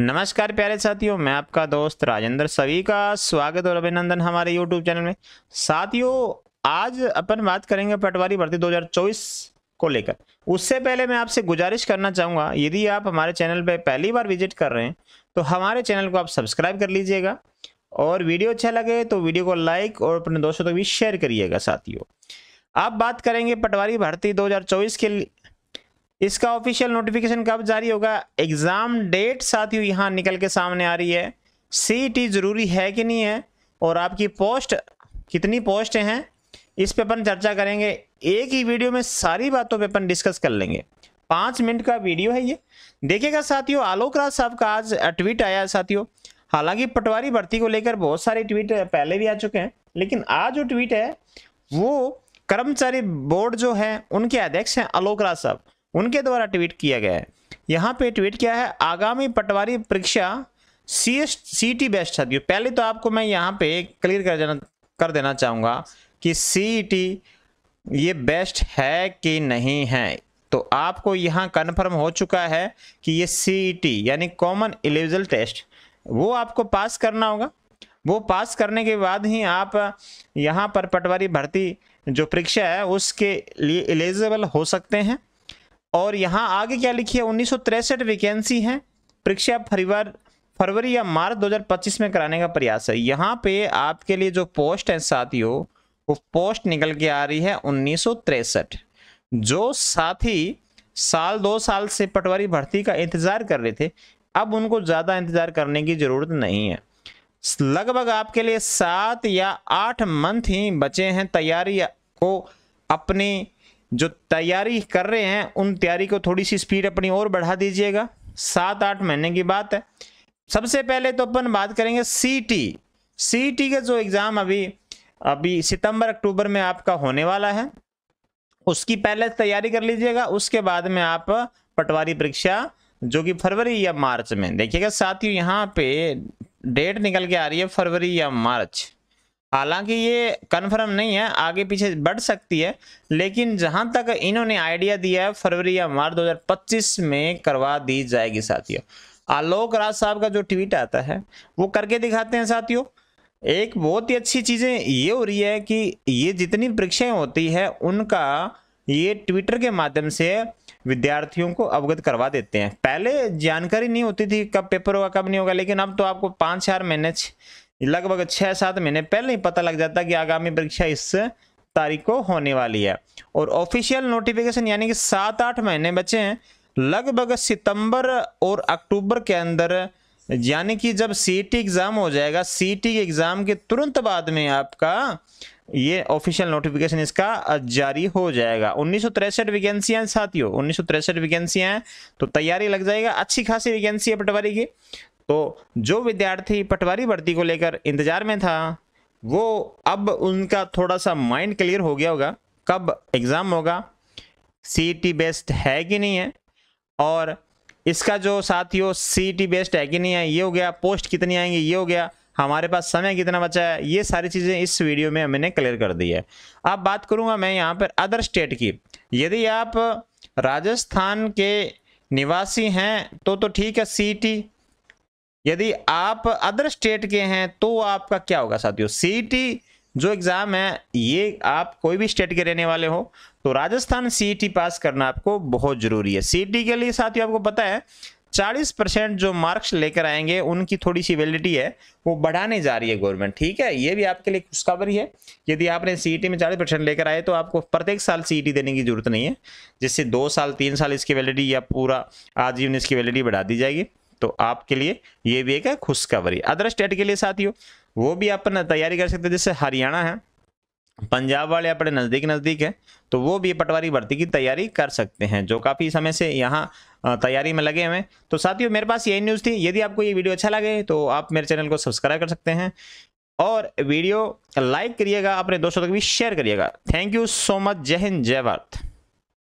नमस्कार प्यारे साथियों मैं आपका दोस्त राजेंद्र सभी का स्वागत और अभिनंदन हमारे यूट्यूब चैनल में साथियों आज अपन बात करेंगे पटवारी भर्ती 2024 को लेकर उससे पहले मैं आपसे गुजारिश करना चाहूँगा यदि आप हमारे चैनल पर पहली बार विजिट कर रहे हैं तो हमारे चैनल को आप सब्सक्राइब कर लीजिएगा और वीडियो अच्छा लगे तो वीडियो को लाइक और अपने दोस्तों तक भी शेयर करिएगा साथियों अब बात करेंगे पटवारी भर्ती 2024 के इसका ऑफिशियल नोटिफिकेशन कब जारी होगा एग्ज़ाम डेट साथियों यहाँ निकल के सामने आ रही है सी ज़रूरी है कि नहीं है और आपकी पोस्ट कितनी पोस्ट हैं इस पे अपन चर्चा करेंगे एक ही वीडियो में सारी बातों पे अपन डिस्कस कर लेंगे पाँच मिनट का वीडियो है ये देखिएगा साथियों आलोक राज साहब का आज ट्वीट आया है साथियों हालांकि पटवारी भर्ती को लेकर बहुत सारे ट्वीट पहले भी आ चुके हैं लेकिन आज जो ट्वीट है वो कर्मचारी बोर्ड जो है उनके अध्यक्ष हैं आलोक राज साहब उनके द्वारा ट्वीट किया गया है यहाँ पे ट्वीट किया है आगामी पटवारी परीक्षा C S C T best साथियों पहले तो आपको मैं यहाँ पे क्लियर कर जाना कर देना चाहूँगा कि सी टी ये बेस्ट है कि नहीं है तो आपको यहाँ कन्फर्म हो चुका है कि ये सी टी यानी कॉमन एलिजिबल टेस्ट वो आपको पास करना होगा वो पास करने के बाद ही आप यहाँ पर पटवारी भर्ती जो परीक्षा है उसके लिए एलिजिबल हो सकते हैं और यहाँ आगे क्या लिखी है उन्नीस वैकेंसी हैं परीक्षा परिवार फरवरी या मार्च 2025 में कराने का प्रयास है यहाँ पे आपके लिए जो पोस्ट है साथियों वो पोस्ट निकल के आ रही है उन्नीस जो साथी साल दो साल से पटवारी भर्ती का इंतजार कर रहे थे अब उनको ज़्यादा इंतजार करने की ज़रूरत नहीं है लगभग आपके लिए सात या आठ मंथ ही बचे हैं तैयारी को अपनी जो तैयारी कर रहे हैं उन तैयारी को थोड़ी सी स्पीड अपनी और बढ़ा दीजिएगा सात आठ महीने की बात है सबसे पहले तो अपन बात करेंगे सी टी सी टी का जो एग्ज़ाम अभी अभी सितंबर अक्टूबर में आपका होने वाला है उसकी पहले तैयारी कर लीजिएगा उसके बाद में आप पटवारी परीक्षा जो कि फरवरी या मार्च में देखिएगा साथियों यहाँ पे डेट निकल के आ रही है फरवरी या मार्च हालांकि ये कन्फर्म नहीं है आगे पीछे बढ़ सकती है लेकिन जहां तक इन्होंने आइडिया दिया है फरवरी या मार्च 2025 में करवा दी जाएगी साथियों आलोक राज साहब का जो ट्वीट आता है वो करके दिखाते हैं साथियों एक बहुत ही अच्छी चीज़ें ये हो रही है कि ये जितनी परीक्षाएं होती है उनका ये ट्विटर के माध्यम से विद्यार्थियों को अवगत करवा देते हैं पहले जानकारी नहीं होती थी कब पेपर होगा कब नहीं होगा लेकिन अब तो आपको पाँच चार महीने लगभग छः सात महीने पहले ही पता लग जाता कि आगामी परीक्षा इस तारीख को होने वाली है और ऑफिशियल नोटिफिकेशन यानी कि सात आठ महीने बचे हैं लगभग सितंबर और अक्टूबर के अंदर यानी कि जब सी एग्ज़ाम हो जाएगा सी के एग्ज़ाम के तुरंत बाद में आपका ये ऑफिशियल नोटिफिकेशन इसका जारी हो जाएगा उन्नीस सौ तिरसठ वैकेंसियाँ साथियों उन्नीस सौ तिरसठ वैकेंसियाँ हैं तो तैयारी लग जाएगा अच्छी खासी वैकेंसी है पटवारी की तो जो विद्यार्थी पटवारी भर्ती को लेकर इंतजार में था वो अब उनका थोड़ा सा माइंड क्लियर हो गया होगा कब एग्ज़ाम होगा सी बेस्ट e है कि नहीं है और इसका जो साथियों सी टी बेस्ट है कि नहीं है ये हो गया पोस्ट कितनी आएंगी ये हो गया हमारे पास समय कितना बचा है ये सारी चीज़ें इस वीडियो में मैंने क्लियर कर दी है अब बात करूँगा मैं यहाँ पर अदर स्टेट की यदि आप राजस्थान के निवासी हैं तो तो ठीक है सी यदि आप अदर स्टेट के हैं तो आपका क्या होगा साथियों सी e जो एग्ज़ाम है ये आप कोई भी स्टेट के रहने वाले हो तो राजस्थान सी पास e करना आपको बहुत ज़रूरी है सी e के लिए साथियों आपको पता है चालीस परसेंट जो मार्क्स लेकर आएंगे उनकी थोड़ी सी वैलिडिटी है वो बढ़ाने जा रही है गवर्नमेंट ठीक है ये भी आपके लिए खुशखबरी है यदि आपने सी में चालीस परसेंट लेकर आए तो आपको प्रत्येक साल सी देने की जरूरत नहीं है जिससे दो साल तीन साल इसकी वैलिडिटी या पूरा आजीवन इसकी वैलिडिटी बढ़ा दी जाएगी तो आपके लिए ये भी एक है खुशखबरी अदर स्टेट के लिए साथियों वो भी अपन तैयारी कर सकते हैं जैसे हरियाणा है पंजाब वाले अपने नज़दीक नज़दीक है तो वो भी पटवारी भर्ती की तैयारी कर सकते हैं जो काफ़ी समय से यहाँ तैयारी में लगे हुए हैं तो साथियों मेरे पास यही न्यूज़ थी यदि आपको ये वीडियो अच्छा लगे तो आप मेरे चैनल को सब्सक्राइब कर सकते हैं और वीडियो लाइक करिएगा अपने दोस्तों तक भी शेयर करिएगा थैंक यू सो मच जय हिंद जय भारत